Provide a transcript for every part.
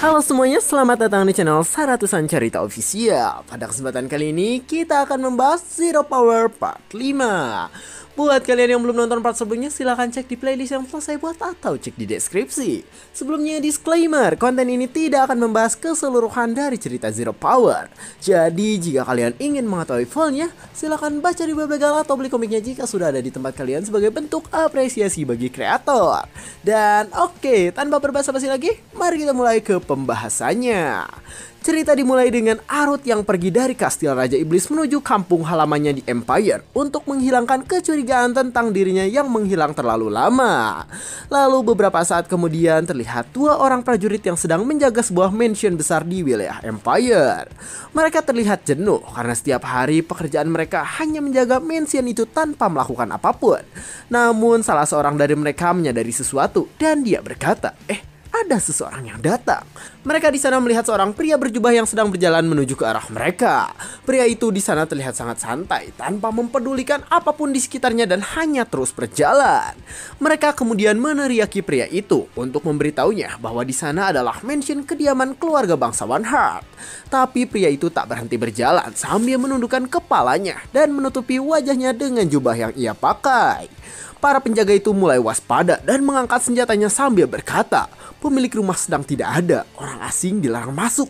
Halo semuanya, selamat datang di channel Saratusan Cerita Official. Pada kesempatan kali ini, kita akan membahas Zero Power Part 5. Buat kalian yang belum nonton part sebelumnya, silahkan cek di playlist yang telah saya buat atau cek di deskripsi. Sebelumnya disclaimer, konten ini tidak akan membahas keseluruhan dari cerita Zero Power. Jadi jika kalian ingin mengetahui fullnya, silahkan baca di web legal atau beli komiknya jika sudah ada di tempat kalian sebagai bentuk apresiasi bagi kreator. Dan oke, okay, tanpa berbahasa basi lagi, mari kita mulai ke pembahasannya. Cerita dimulai dengan Arut yang pergi dari kastil Raja Iblis menuju kampung halamannya di Empire untuk menghilangkan kecurigaan tentang dirinya yang menghilang terlalu lama. Lalu beberapa saat kemudian terlihat dua orang prajurit yang sedang menjaga sebuah mansion besar di wilayah Empire. Mereka terlihat jenuh karena setiap hari pekerjaan mereka hanya menjaga mansion itu tanpa melakukan apapun. Namun salah seorang dari mereka menyadari sesuatu dan dia berkata, "Eh, ada seseorang yang datang. Mereka di sana melihat seorang pria berjubah yang sedang berjalan menuju ke arah mereka. Pria itu di sana terlihat sangat santai, tanpa mempedulikan apapun di sekitarnya dan hanya terus berjalan. Mereka kemudian meneriaki pria itu untuk memberitahunya bahwa di sana adalah mansion kediaman keluarga bangsawan Hart. Tapi pria itu tak berhenti berjalan sambil menundukkan kepalanya dan menutupi wajahnya dengan jubah yang ia pakai para penjaga itu mulai waspada dan mengangkat senjatanya sambil berkata, pemilik rumah sedang tidak ada, orang asing dilarang masuk.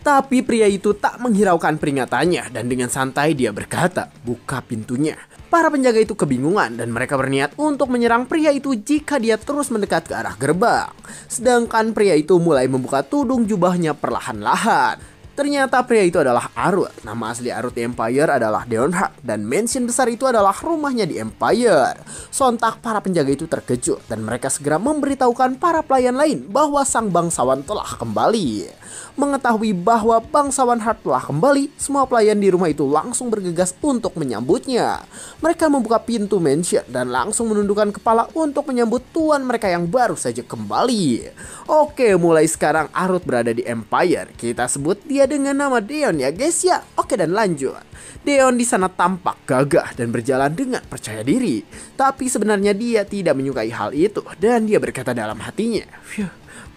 Tapi pria itu tak menghiraukan peringatannya dan dengan santai dia berkata, buka pintunya. Para penjaga itu kebingungan dan mereka berniat untuk menyerang pria itu jika dia terus mendekat ke arah gerbang. Sedangkan pria itu mulai membuka tudung jubahnya perlahan-lahan. Ternyata pria itu adalah Arut. Nama asli Arut di Empire adalah Deonhak dan mansion besar itu adalah rumahnya di Empire. Sontak para penjaga itu terkejut dan mereka segera memberitahukan para pelayan lain bahwa sang bangsawan telah kembali. Mengetahui bahwa bangsawan Hart telah kembali, semua pelayan di rumah itu langsung bergegas untuk menyambutnya. Mereka membuka pintu mansion dan langsung menundukkan kepala untuk menyambut tuan mereka yang baru saja kembali. Oke, mulai sekarang Arut berada di Empire. Kita sebut dia dengan nama Deon ya guys ya. Oke dan lanjut. Deon di sana tampak gagah dan berjalan dengan percaya diri. Tapi sebenarnya dia tidak menyukai hal itu dan dia berkata dalam hatinya, Phew,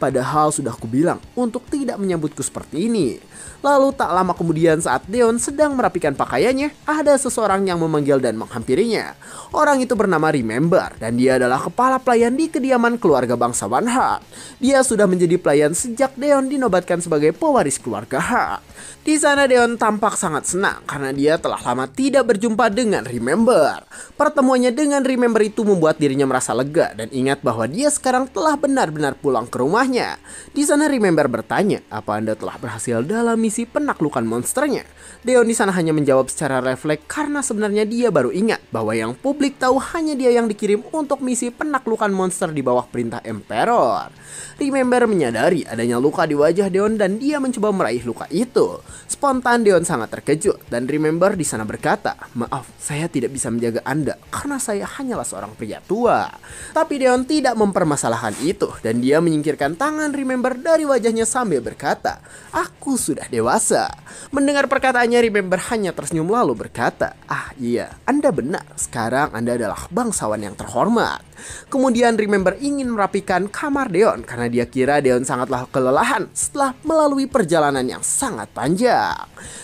Padahal sudah kubilang untuk tidak menyambutku seperti ini. Lalu tak lama kemudian saat Deon sedang merapikan pakaiannya, ada seseorang yang memanggil dan menghampirinya. Orang itu bernama Remember dan dia adalah kepala pelayan di kediaman keluarga bangsa Wanha. Hart. Dia sudah menjadi pelayan sejak Deon dinobatkan sebagai pewaris keluarga Hart. Di sana Deon tampak sangat senang karena dia telah lama tidak berjumpa dengan Remember. Pertemuannya dengan Remember itu membuat dirinya merasa lega dan ingat bahwa dia sekarang telah benar-benar pulang ke rumah rumahnya. Di sana Remember bertanya, apa Anda telah berhasil dalam misi penaklukan monsternya? Deon di sana hanya menjawab secara refleks karena sebenarnya dia baru ingat bahwa yang publik tahu hanya dia yang dikirim untuk misi penaklukan monster di bawah perintah Emperor. Remember menyadari adanya luka di wajah Deon dan dia mencoba meraih luka itu. Spontan Deon sangat terkejut dan Remember di sana berkata, "Maaf, saya tidak bisa menjaga Anda karena saya hanyalah seorang pria tua." Tapi Deon tidak mempermasalahkan itu dan dia menyingkirkan tangan Remember dari wajahnya sambil berkata, Aku sudah dewasa. Mendengar perkataannya Remember hanya tersenyum lalu berkata, Ah iya, Anda benar, sekarang Anda adalah bangsawan yang terhormat. Kemudian Remember ingin merapikan kamar Deon karena dia kira Deon sangatlah kelelahan setelah melalui perjalanan yang sangat panjang.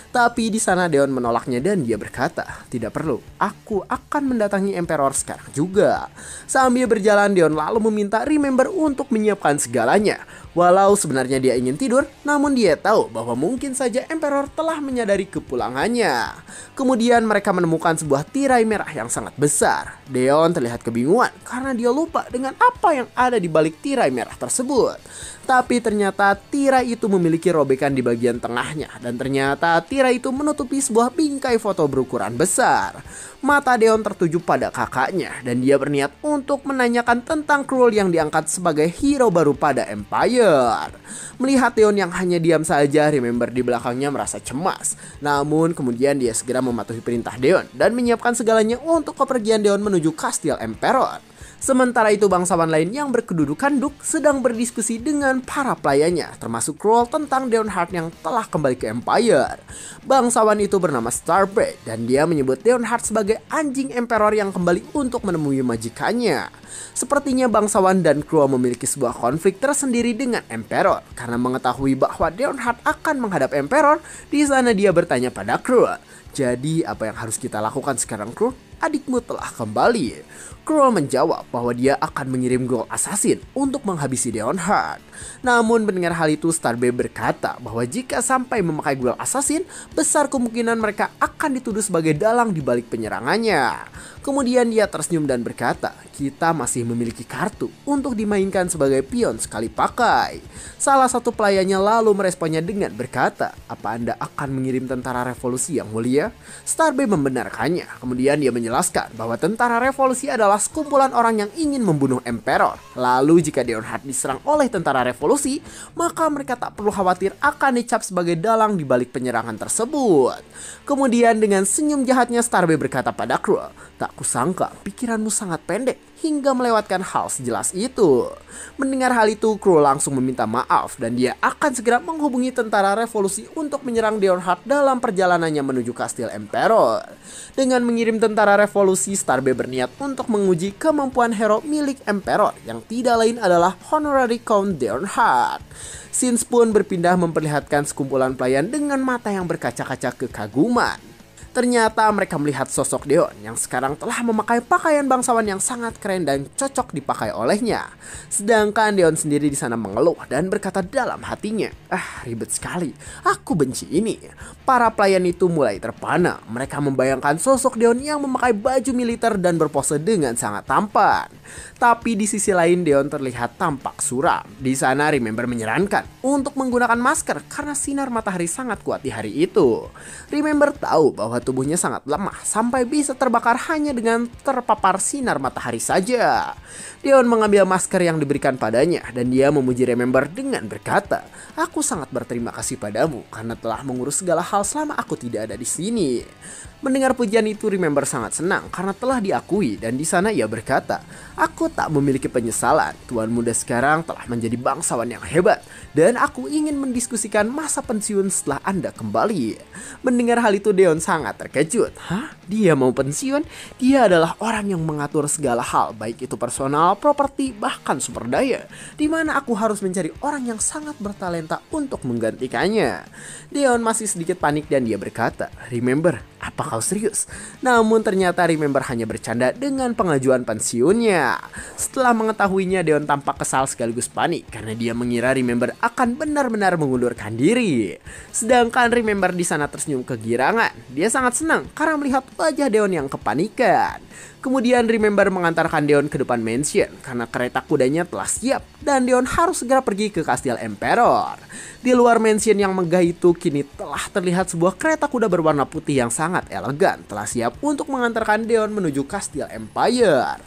Tapi di sana Deon menolaknya dan dia berkata, "Tidak perlu. Aku akan mendatangi Emperor sekarang juga." Sambil berjalan, Deon lalu meminta Remember untuk menyiapkan segalanya. Walau sebenarnya dia ingin tidur, namun dia tahu bahwa mungkin saja Emperor telah menyadari kepulangannya. Kemudian mereka menemukan sebuah tirai merah yang sangat besar. Deon terlihat kebingungan karena dia lupa dengan apa yang ada di balik tirai merah tersebut. Tapi ternyata tirai itu memiliki robekan di bagian tengahnya dan ternyata tirai itu menutupi sebuah bingkai foto berukuran besar mata Deon tertuju pada kakaknya dan dia berniat untuk menanyakan tentang Krul yang diangkat sebagai hero baru pada Empire. Melihat Deon yang hanya diam saja, Remember di belakangnya merasa cemas. Namun kemudian dia segera mematuhi perintah Deon dan menyiapkan segalanya untuk kepergian Deon menuju kastil Emperor. Sementara itu bangsawan lain yang berkedudukan Duk sedang berdiskusi dengan para pelayannya termasuk Kroll tentang Deonhard yang telah kembali ke Empire. Bangsawan itu bernama Starbreak dan dia menyebut Deonhard sebagai anjing Emperor yang kembali untuk menemui majikannya. Sepertinya bangsawan dan Kroll memiliki sebuah konflik tersendiri dengan Emperor karena mengetahui bahwa Deonhard akan menghadap Emperor di sana dia bertanya pada Kroll. Jadi apa yang harus kita lakukan sekarang Kroll? adikmu telah kembali. Kroll menjawab bahwa dia akan mengirim gol Assassin untuk menghabisi Deon Hart. Namun mendengar hal itu B berkata bahwa jika sampai memakai gol Assassin, besar kemungkinan mereka akan dituduh sebagai dalang di balik penyerangannya. Kemudian dia tersenyum dan berkata, kita masih memiliki kartu untuk dimainkan sebagai pion sekali pakai. Salah satu pelayannya lalu meresponnya dengan berkata, apa anda akan mengirim tentara revolusi yang mulia? B membenarkannya, kemudian dia menjelaskan menjelaskan bahwa tentara revolusi adalah sekumpulan orang yang ingin membunuh emperor. Lalu jika Deonhard diserang oleh tentara revolusi, maka mereka tak perlu khawatir akan dicap sebagai dalang di balik penyerangan tersebut. Kemudian dengan senyum jahatnya Starbe berkata pada Krull, Tak kusangka pikiranmu sangat pendek hingga melewatkan hal sejelas itu. Mendengar hal itu, Crow langsung meminta maaf dan dia akan segera menghubungi tentara revolusi untuk menyerang Deonhard dalam perjalanannya menuju kastil Emperor. Dengan mengirim tentara revolusi, Starbey berniat untuk menguji kemampuan hero milik Emperor yang tidak lain adalah Honorary Count Deonhard. Sins pun berpindah memperlihatkan sekumpulan pelayan dengan mata yang berkaca-kaca kekaguman. Ternyata mereka melihat sosok Deon yang sekarang telah memakai pakaian bangsawan yang sangat keren dan cocok dipakai olehnya. Sedangkan Deon sendiri di sana mengeluh dan berkata dalam hatinya, "Ah, ribet sekali. Aku benci ini." Para pelayan itu mulai terpana. Mereka membayangkan sosok Deon yang memakai baju militer dan berpose dengan sangat tampan. Tapi di sisi lain Deon terlihat tampak suram. Di sana Remember menyarankan untuk menggunakan masker karena sinar matahari sangat kuat di hari itu. Remember tahu bahwa tubuhnya sangat lemah sampai bisa terbakar hanya dengan terpapar sinar matahari saja. Dion mengambil masker yang diberikan padanya dan dia memuji Remember dengan berkata, Aku sangat berterima kasih padamu karena telah mengurus segala hal selama aku tidak ada di sini. Mendengar pujian itu Remember sangat senang karena telah diakui dan di sana ia berkata, Aku tak memiliki penyesalan, Tuan Muda sekarang telah menjadi bangsawan yang hebat dan aku ingin mendiskusikan masa pensiun setelah Anda kembali. Mendengar hal itu Dion sangat terkejut. Hah? Dia mau pensiun? Dia adalah orang yang mengatur segala hal baik itu personal personal, properti, bahkan sumber daya, di mana aku harus mencari orang yang sangat bertalenta untuk menggantikannya. Dion masih sedikit panik dan dia berkata, Remember, apa kau serius? Namun ternyata Remember hanya bercanda dengan pengajuan pensiunnya. Setelah mengetahuinya, Dion tampak kesal sekaligus panik karena dia mengira Remember akan benar-benar mengundurkan diri. Sedangkan Remember di sana tersenyum kegirangan. Dia sangat senang karena melihat wajah Dion yang kepanikan. Kemudian Remember mengantarkan Deon ke depan mansion karena kereta kudanya telah siap dan Deon harus segera pergi ke kastil Emperor. Di luar mansion yang megah itu kini telah terlihat sebuah kereta kuda berwarna putih yang sangat elegan telah siap untuk mengantarkan Deon menuju kastil Empire.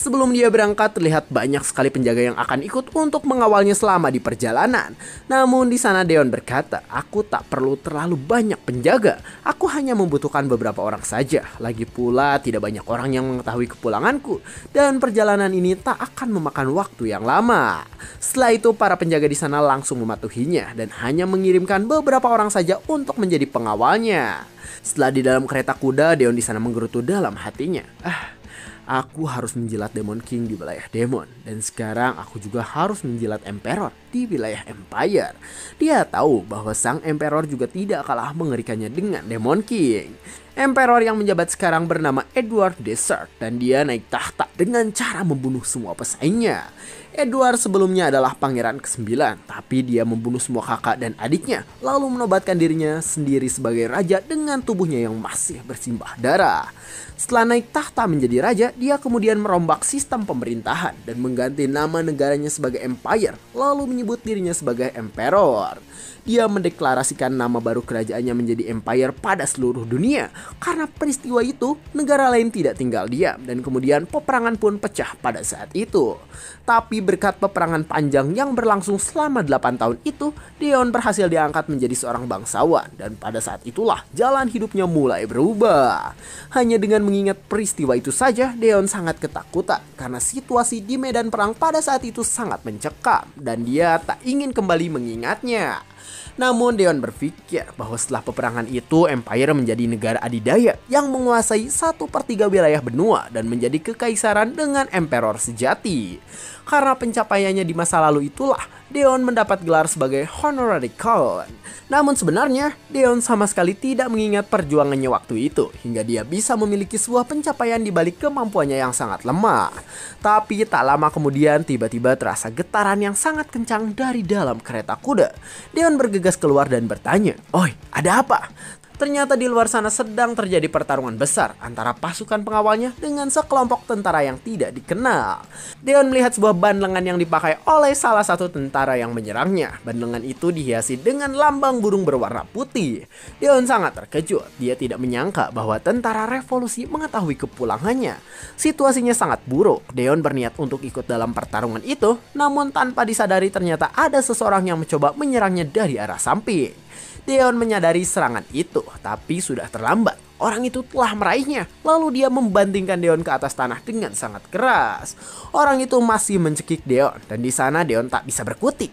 Sebelum dia berangkat, terlihat banyak sekali penjaga yang akan ikut untuk mengawalnya selama di perjalanan. Namun di sana Deon berkata, aku tak perlu terlalu banyak penjaga. Aku hanya membutuhkan beberapa orang saja. Lagi pula tidak banyak orang yang mengetahui kepulanganku. Dan perjalanan ini tak akan memakan waktu yang lama. Setelah itu para penjaga di sana langsung mematuhinya dan hanya mengirimkan beberapa orang saja untuk menjadi pengawalnya. Setelah di dalam kereta kuda, Deon di sana menggerutu dalam hatinya. Ah, Aku harus menjilat Demon King di wilayah Demon. Dan sekarang aku juga harus menjilat Emperor di wilayah Empire. Dia tahu bahwa sang Emperor juga tidak kalah mengerikannya dengan Demon King. Emperor yang menjabat sekarang bernama Edward Desert dan dia naik tahta dengan cara membunuh semua pesaingnya. Edward sebelumnya adalah pangeran ke-9, tapi dia membunuh semua kakak dan adiknya, lalu menobatkan dirinya sendiri sebagai raja dengan tubuhnya yang masih bersimbah darah. Setelah naik tahta menjadi raja, dia kemudian merombak sistem pemerintahan dan mengganti nama negaranya sebagai Empire, lalu menyebut dirinya sebagai Emperor. Dia mendeklarasikan nama baru kerajaannya menjadi Empire pada seluruh dunia, karena peristiwa itu, negara lain tidak tinggal diam dan kemudian peperangan pun pecah pada saat itu. Tapi berkat peperangan panjang yang berlangsung selama 8 tahun itu, Deon berhasil diangkat menjadi seorang bangsawan dan pada saat itulah jalan hidupnya mulai berubah. Hanya dengan mengingat peristiwa itu saja, Deon sangat ketakutan karena situasi di medan perang pada saat itu sangat mencekam dan dia tak ingin kembali mengingatnya. Namun Dewan berpikir bahwa setelah peperangan itu Empire menjadi negara adidaya yang menguasai satu per tiga wilayah benua dan menjadi kekaisaran dengan emperor sejati. Karena pencapaiannya di masa lalu itulah Deon mendapat gelar sebagai honorary colon. Namun sebenarnya, Deon sama sekali tidak mengingat perjuangannya waktu itu hingga dia bisa memiliki sebuah pencapaian di balik kemampuannya yang sangat lemah. Tapi tak lama kemudian tiba-tiba terasa getaran yang sangat kencang dari dalam kereta kuda. Deon bergegas keluar dan bertanya, "Oi, ada apa?" Ternyata di luar sana sedang terjadi pertarungan besar antara pasukan pengawalnya dengan sekelompok tentara yang tidak dikenal. Deon melihat sebuah ban lengan yang dipakai oleh salah satu tentara yang menyerangnya. Ban lengan itu dihiasi dengan lambang burung berwarna putih. Deon sangat terkejut. Dia tidak menyangka bahwa tentara revolusi mengetahui kepulangannya. Situasinya sangat buruk. Deon berniat untuk ikut dalam pertarungan itu, namun tanpa disadari ternyata ada seseorang yang mencoba menyerangnya dari arah samping. Dion menyadari serangan itu, tapi sudah terlambat. Orang itu telah meraihnya, lalu dia membandingkan Deon ke atas tanah dengan sangat keras. Orang itu masih mencekik Deon, dan di sana Deon tak bisa berkutik.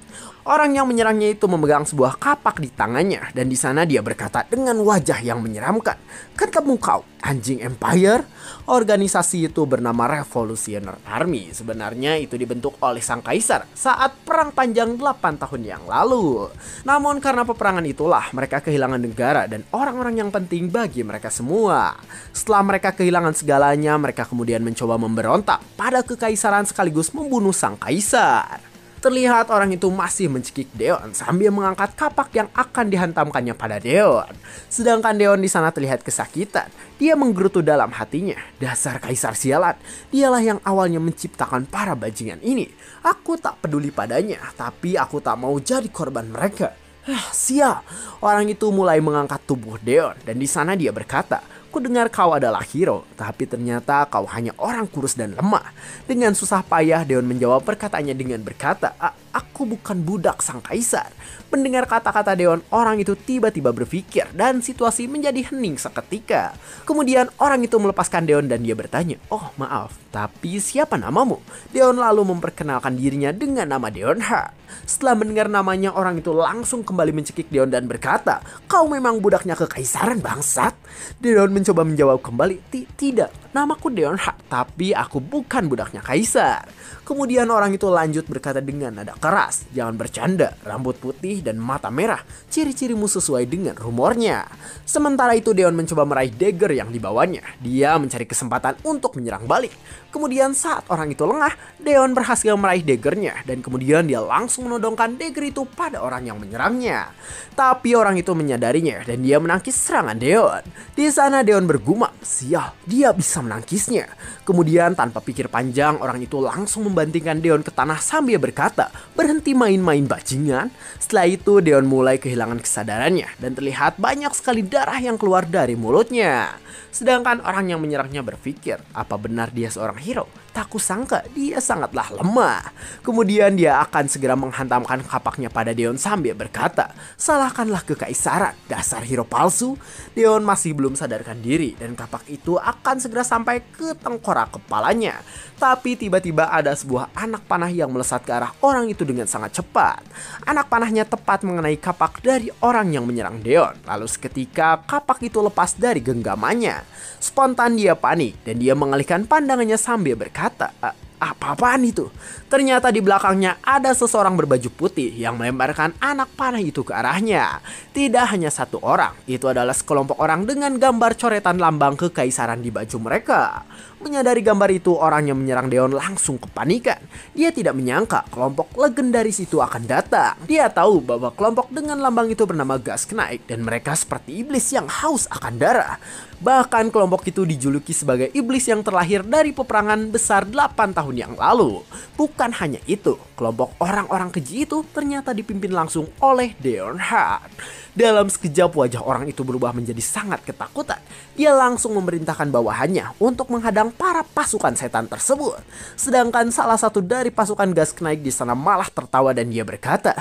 Orang yang menyerangnya itu memegang sebuah kapak di tangannya, dan di sana dia berkata dengan wajah yang menyeramkan, "Kan kamu kau, anjing empire." Organisasi itu bernama Revolutioner Army. Sebenarnya itu dibentuk oleh sang kaisar saat perang panjang 8 tahun yang lalu. Namun karena peperangan itulah mereka kehilangan negara dan orang-orang yang penting bagi mereka semua. Setelah mereka kehilangan segalanya, mereka kemudian mencoba memberontak pada kekaisaran sekaligus membunuh sang kaisar. Terlihat orang itu masih mencekik Deon sambil mengangkat kapak yang akan dihantamkannya pada Deon. Sedangkan Deon di sana terlihat kesakitan. Dia menggerutu dalam hatinya. Dasar kaisar sialan, dialah yang awalnya menciptakan para bajingan ini. Aku tak peduli padanya, tapi aku tak mau jadi korban mereka. Ah, siap orang itu mulai mengangkat tubuh Deon dan di sana dia berkata, Ku dengar kau adalah hero, tapi ternyata kau hanya orang kurus dan lemah. Dengan susah payah Deon menjawab perkataannya dengan berkata, ah, aku bukan budak sang kaisar. Mendengar kata-kata Deon, orang itu tiba-tiba berpikir dan situasi menjadi hening seketika. Kemudian orang itu melepaskan Deon dan dia bertanya, oh maaf, tapi siapa namamu? Deon lalu memperkenalkan dirinya dengan nama Deon Ha. Setelah mendengar namanya, orang itu langsung kembali mencekik Deon dan berkata, kau memang budaknya kekaisaran bangsat. Deon mencoba menjawab kembali, tidak, namaku Deon Ha, tapi aku bukan budaknya kaisar. Kemudian orang itu lanjut berkata dengan nada keras, jangan bercanda, rambut putih dan mata merah, ciri-cirimu sesuai dengan rumornya. Sementara itu Deon mencoba meraih dagger yang dibawanya. Dia mencari kesempatan untuk menyerang balik. Kemudian saat orang itu lengah, Deon berhasil meraih daggernya dan kemudian dia langsung menodongkan dagger itu pada orang yang menyerangnya. Tapi orang itu menyadarinya dan dia menangkis serangan Deon. Di sana Deon bergumam, sial dia bisa menangkisnya. Kemudian tanpa pikir panjang orang itu langsung membantingkan Deon ke tanah sambil berkata, berhenti main-main bajingan. Setelah itu Deon mulai kehilangan kesadarannya dan terlihat banyak sekali darah yang keluar dari mulutnya. Sedangkan orang yang menyerangnya berpikir, apa benar dia seorang ヒーロー tak kusangka dia sangatlah lemah. Kemudian dia akan segera menghantamkan kapaknya pada Deon sambil berkata, salahkanlah kekaisaran, dasar hero palsu. Deon masih belum sadarkan diri dan kapak itu akan segera sampai ke tengkorak kepalanya. Tapi tiba-tiba ada sebuah anak panah yang melesat ke arah orang itu dengan sangat cepat. Anak panahnya tepat mengenai kapak dari orang yang menyerang Deon. Lalu seketika kapak itu lepas dari genggamannya. Spontan dia panik dan dia mengalihkan pandangannya sambil berkata, berkata, apa-apaan itu? Ternyata di belakangnya ada seseorang berbaju putih yang melemparkan anak panah itu ke arahnya. Tidak hanya satu orang, itu adalah sekelompok orang dengan gambar coretan lambang kekaisaran di baju mereka. Menyadari gambar itu, orang yang menyerang Deon langsung kepanikan. Dia tidak menyangka kelompok legendaris itu akan datang. Dia tahu bahwa kelompok dengan lambang itu bernama Gas Knight dan mereka seperti iblis yang haus akan darah. Bahkan kelompok itu dijuluki sebagai iblis yang terlahir dari peperangan besar 8 tahun yang lalu. Bukan hanya itu, kelompok orang-orang keji itu ternyata dipimpin langsung oleh Deon Hart. Dalam sekejap wajah orang itu berubah menjadi sangat ketakutan. Dia langsung memerintahkan bawahannya untuk menghadang para pasukan setan tersebut. Sedangkan salah satu dari pasukan gas kenaik di sana malah tertawa dan dia berkata,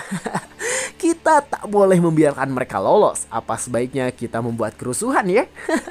kita tak boleh membiarkan mereka lolos. Apa sebaiknya kita membuat kerusuhan ya?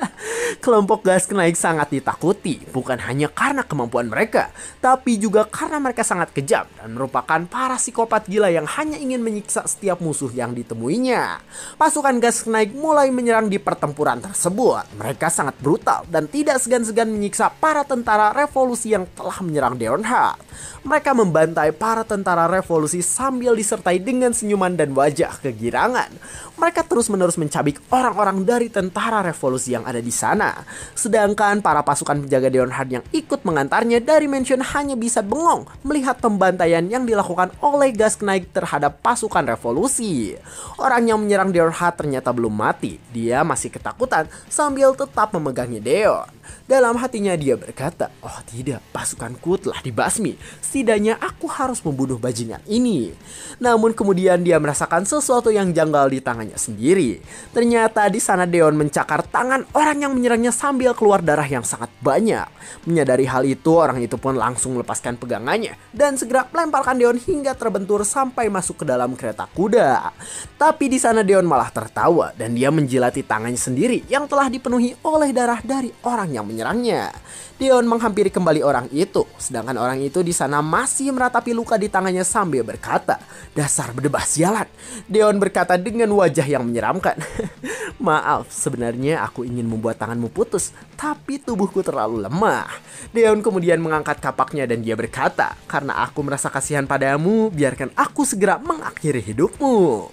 Kelompok gas kenaik sangat ditakuti, bukan hanya karena kemampuan mereka, tapi juga karena mereka sangat kejam dan merupakan para psikopat gila yang hanya ingin menyiksa setiap musuh yang ditemuinya pasukan gas naik mulai menyerang di pertempuran tersebut. Mereka sangat brutal dan tidak segan-segan menyiksa para tentara revolusi yang telah menyerang Deonhard. Mereka membantai para tentara revolusi sambil disertai dengan senyuman dan wajah kegirangan. Mereka terus-menerus mencabik orang-orang dari tentara revolusi yang ada di sana. Sedangkan para pasukan penjaga Deonhard yang ikut mengantarnya dari mansion hanya bisa bengong melihat pembantaian yang dilakukan oleh gas naik terhadap pasukan revolusi. Orang yang menyerang Deon Earhart ternyata belum mati. Dia masih ketakutan sambil tetap memegangi Deo. Dalam hatinya dia berkata, oh tidak, pasukanku telah dibasmi. Setidaknya aku harus membunuh bajingan ini. Namun kemudian dia merasakan sesuatu yang janggal di tangannya sendiri. Ternyata di sana Deon mencakar tangan orang yang menyerangnya sambil keluar darah yang sangat banyak. Menyadari hal itu, orang itu pun langsung melepaskan pegangannya dan segera melemparkan Deon hingga terbentur sampai masuk ke dalam kereta kuda. Tapi di sana Deon malah tertawa dan dia menjilati tangannya sendiri yang telah dipenuhi oleh darah dari orang yang menyerangnya. Dion menghampiri kembali orang itu, sedangkan orang itu di sana masih meratapi luka di tangannya sambil berkata, "Dasar berdebah sialan." Dion berkata dengan wajah yang menyeramkan. Maaf, sebenarnya aku ingin membuat tanganmu putus, tapi tubuhku terlalu lemah. Dion kemudian mengangkat kapaknya dan dia berkata, "Karena aku merasa kasihan padamu, biarkan aku segera mengakhiri hidupmu."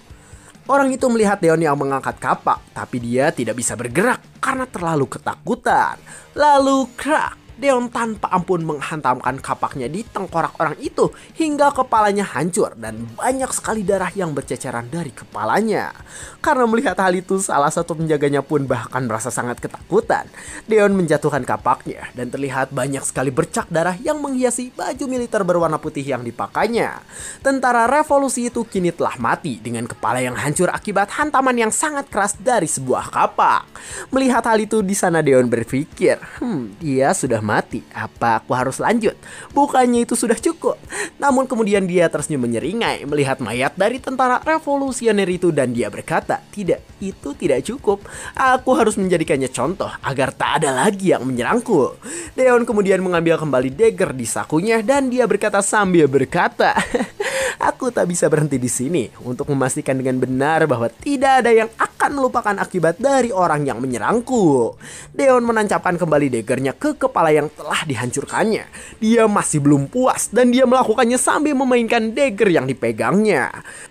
Orang itu melihat Leon yang mengangkat kapak, tapi dia tidak bisa bergerak karena terlalu ketakutan. Lalu krak, Deon tanpa ampun menghantamkan kapaknya di tengkorak orang itu hingga kepalanya hancur dan banyak sekali darah yang berceceran dari kepalanya. Karena melihat hal itu, salah satu penjaganya pun bahkan merasa sangat ketakutan. Deon menjatuhkan kapaknya dan terlihat banyak sekali bercak darah yang menghiasi baju militer berwarna putih yang dipakainya. Tentara revolusi itu kini telah mati dengan kepala yang hancur akibat hantaman yang sangat keras dari sebuah kapak. Melihat hal itu, di sana Deon berpikir, hmm, dia sudah mati mati, apa aku harus lanjut? Bukannya itu sudah cukup? Namun kemudian dia tersenyum menyeringai melihat mayat dari tentara revolusioner itu dan dia berkata, tidak, itu tidak cukup. Aku harus menjadikannya contoh agar tak ada lagi yang menyerangku. Deon kemudian mengambil kembali dagger di sakunya dan dia berkata sambil berkata, aku tak bisa berhenti di sini untuk memastikan dengan benar bahwa tidak ada yang akan melupakan akibat dari orang yang menyerangku. Deon menancapkan kembali daggernya ke kepala yang telah dihancurkannya. Dia masih belum puas dan dia melakukannya sambil memainkan dagger yang dipegangnya.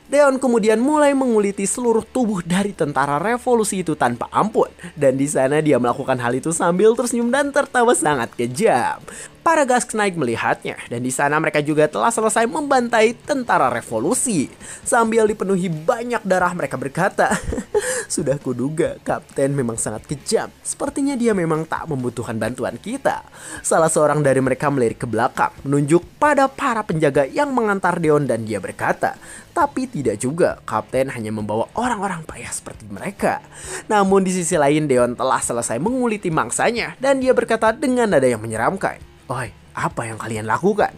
Leon kemudian mulai menguliti seluruh tubuh dari tentara revolusi itu tanpa ampun. Dan di sana dia melakukan hal itu sambil tersenyum dan tertawa sangat kejam. Para gas Knight melihatnya dan di sana mereka juga telah selesai membantai tentara revolusi. Sambil dipenuhi banyak darah mereka berkata, Sudah kuduga kapten memang sangat kejam. Sepertinya dia memang tak membutuhkan bantuan kita. Salah seorang dari mereka melirik ke belakang menunjuk pada para penjaga yang mengantar Deon dan dia berkata, tapi tidak juga, kapten hanya membawa orang-orang payah seperti mereka. Namun di sisi lain Deon telah selesai menguliti mangsanya dan dia berkata dengan nada yang menyeramkan. Bye. apa yang kalian lakukan?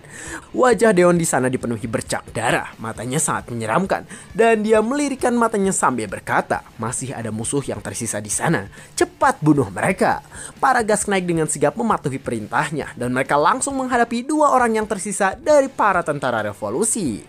Wajah Deon di sana dipenuhi bercak darah, matanya sangat menyeramkan, dan dia melirikkan matanya sambil berkata, masih ada musuh yang tersisa di sana, cepat bunuh mereka. Para gas naik dengan sigap mematuhi perintahnya, dan mereka langsung menghadapi dua orang yang tersisa dari para tentara revolusi.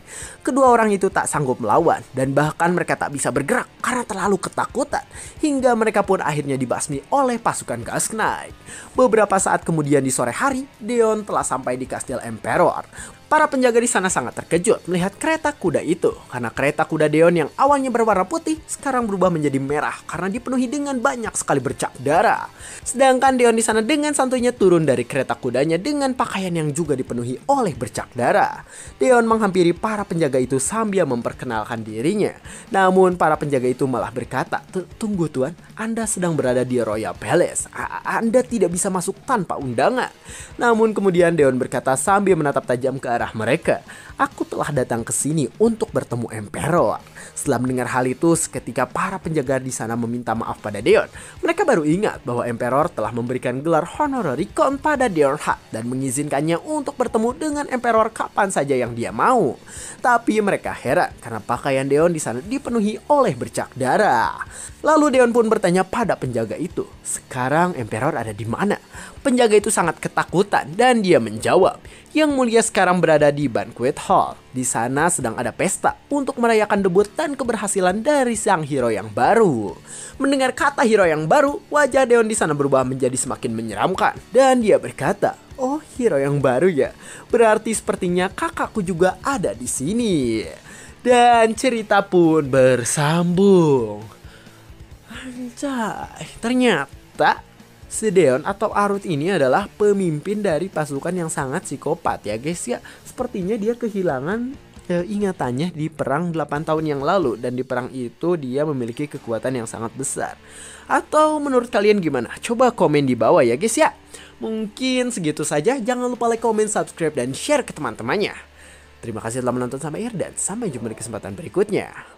Kedua orang itu tak sanggup melawan, dan bahkan mereka tak bisa bergerak karena terlalu ketakutan, hingga mereka pun akhirnya dibasmi oleh pasukan gas naik. Beberapa saat kemudian di sore hari, Deon telah telah sampai di Kastil Emperor. Para penjaga di sana sangat terkejut melihat kereta kuda itu karena kereta kuda Deon yang awalnya berwarna putih sekarang berubah menjadi merah karena dipenuhi dengan banyak sekali bercak darah. Sedangkan Deon di sana dengan santunya turun dari kereta kudanya dengan pakaian yang juga dipenuhi oleh bercak darah. Deon menghampiri para penjaga itu sambil memperkenalkan dirinya. Namun para penjaga itu malah berkata, "Tunggu tuan, Anda sedang berada di Royal Palace. A Anda tidak bisa masuk tanpa undangan." Namun kemudian Deon berkata sambil menatap tajam ke arah mereka aku telah datang ke sini untuk bertemu Emperor. Setelah mendengar hal itu, seketika para penjaga di sana meminta maaf pada Deon. Mereka baru ingat bahwa Emperor telah memberikan gelar honoraricon pada Deon Hat dan mengizinkannya untuk bertemu dengan Emperor kapan saja yang dia mau. Tapi mereka heran karena pakaian Deon di sana dipenuhi oleh bercak darah. Lalu Deon pun bertanya pada penjaga itu, sekarang Emperor ada di mana? Penjaga itu sangat ketakutan dan dia menjawab, yang mulia sekarang berada di banquet Hall. Di sana sedang ada pesta untuk merayakan debut dan keberhasilan dari sang hero yang baru. Mendengar kata hero yang baru, wajah Deon di sana berubah menjadi semakin menyeramkan. Dan dia berkata, Oh hero yang baru ya, berarti sepertinya kakakku juga ada di sini. Dan cerita pun bersambung. Anjay, ternyata Sedeon atau Arut ini adalah pemimpin dari pasukan yang sangat psikopat ya guys ya. Sepertinya dia kehilangan ya, ingatannya di perang 8 tahun yang lalu dan di perang itu dia memiliki kekuatan yang sangat besar. Atau menurut kalian gimana? Coba komen di bawah ya guys ya. Mungkin segitu saja. Jangan lupa like, komen, subscribe dan share ke teman-temannya. Terima kasih telah menonton sampai akhir dan sampai jumpa di kesempatan berikutnya.